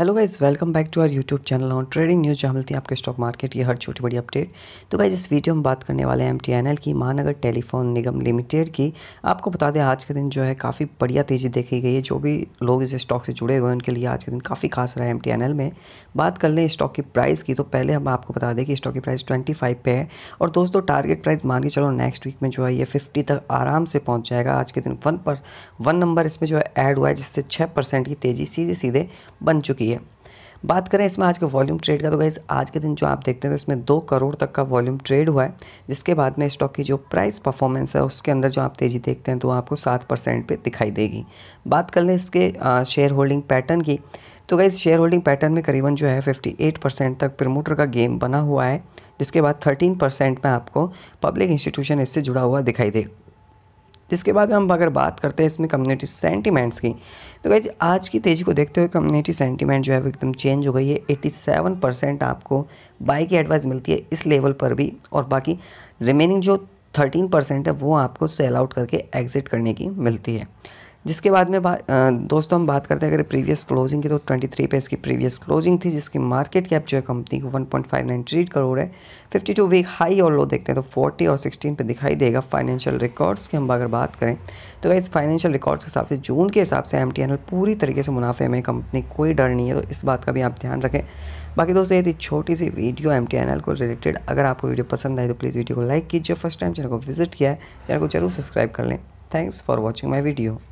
hello guys welcome back to our YouTube channel on trading news जहाँ मिलती है आपके स्टॉक मार्केट की हर छोटी बड़ी अपडेट तो गाइज इस वीडियो में बात करने वाले हैं एम की महानगर टेलीफोन निगम लिमिटेड की आपको बता दें आज के दिन जो है काफ़ी बढ़िया तेज़ी देखी गई है जो भी लोग इस स्टॉक से जुड़े हुए हैं उनके लिए आज के दिन काफ़ी खास रहा है एम में बात कर लें स्टॉक की प्राइस की तो पहले हम आपको बता दें कि स्टॉक की प्राइस ट्वेंटी पे है और दोस्तों टारगेट प्राइस मान के चलो नेक्स्ट वीक में जो है ये फिफ्टी तक आराम से पहुँच जाएगा आज के दिन वन पर वन नंबर इसमें जो है एड हुआ है जिससे छः की तेज़ी सीधे सीधे बन चुकी है है बात करें इसमें आज के वॉल्यूम ट्रेड का तो गाइज आज के दिन जो आप देखते हैं तो इसमें दो करोड़ तक का वॉल्यूम ट्रेड हुआ है जिसके बाद में स्टॉक की जो प्राइस परफॉर्मेंस है उसके अंदर जो आप तेज़ी देखते हैं तो आपको सात परसेंट पर दिखाई देगी बात कर लें इसके शेयर होल्डिंग पैटर्न की तो गाइज शेयर होल्डिंग पैटर्न में करीबन जो है फिफ्टी परसेंट तक प्रमोटर का गेम बना हुआ है जिसके बाद थर्टीन परसेंट में आपको पब्लिक इंस्टीट्यूशन इससे जुड़ा हुआ दिखाई देगा जिसके बाद हम अगर बात करते हैं इसमें कम्युनिटी सेंटीमेंट्स की तो जी आज की तेज़ी को देखते हुए कम्युनिटी सेंटीमेंट जो है वो एकदम चेंज हो गई है 87 परसेंट आपको बाई की एडवाइस मिलती है इस लेवल पर भी और बाकी रिमेनिंग जो थर्टीन परसेंट है वो आपको सेल आउट करके एग्ज़िट करने की मिलती है जिसके बाद में बात दोस्तों हम बात करते हैं अगर प्रीवियस क्लोजिंग की तो 23 पे इसकी प्रीवियस क्लोजिंग थी जिसकी मार्केट कैप जो है कंपनी को वन पॉइंट करोड़ है 52 वीक हाई और लो देखते हैं तो 40 और 16 पे दिखाई देगा फाइनेंशियल रिकॉर्ड्स की हम अगर बात करें तो इस फाइनेंशियल रिकॉर्ड्स के हिसाब से जून के हिसाब से एम पूरी तरीके से मुनाफे में कंपनी कोई डर नहीं है तो इस बात का भी आप ध्यान रखें बाकी दोस्तों ये थी छोटी सी वीडियो एम को रिलेटेड अगर आपको वीडियो पसंद आई तो प्लीज़ वीडियो को लाइक कीजिए फर्स्ट टाइम चैनल को विजिट किया है चैनल को जरूर सब्सक्राइब कर लें thanks for watching my video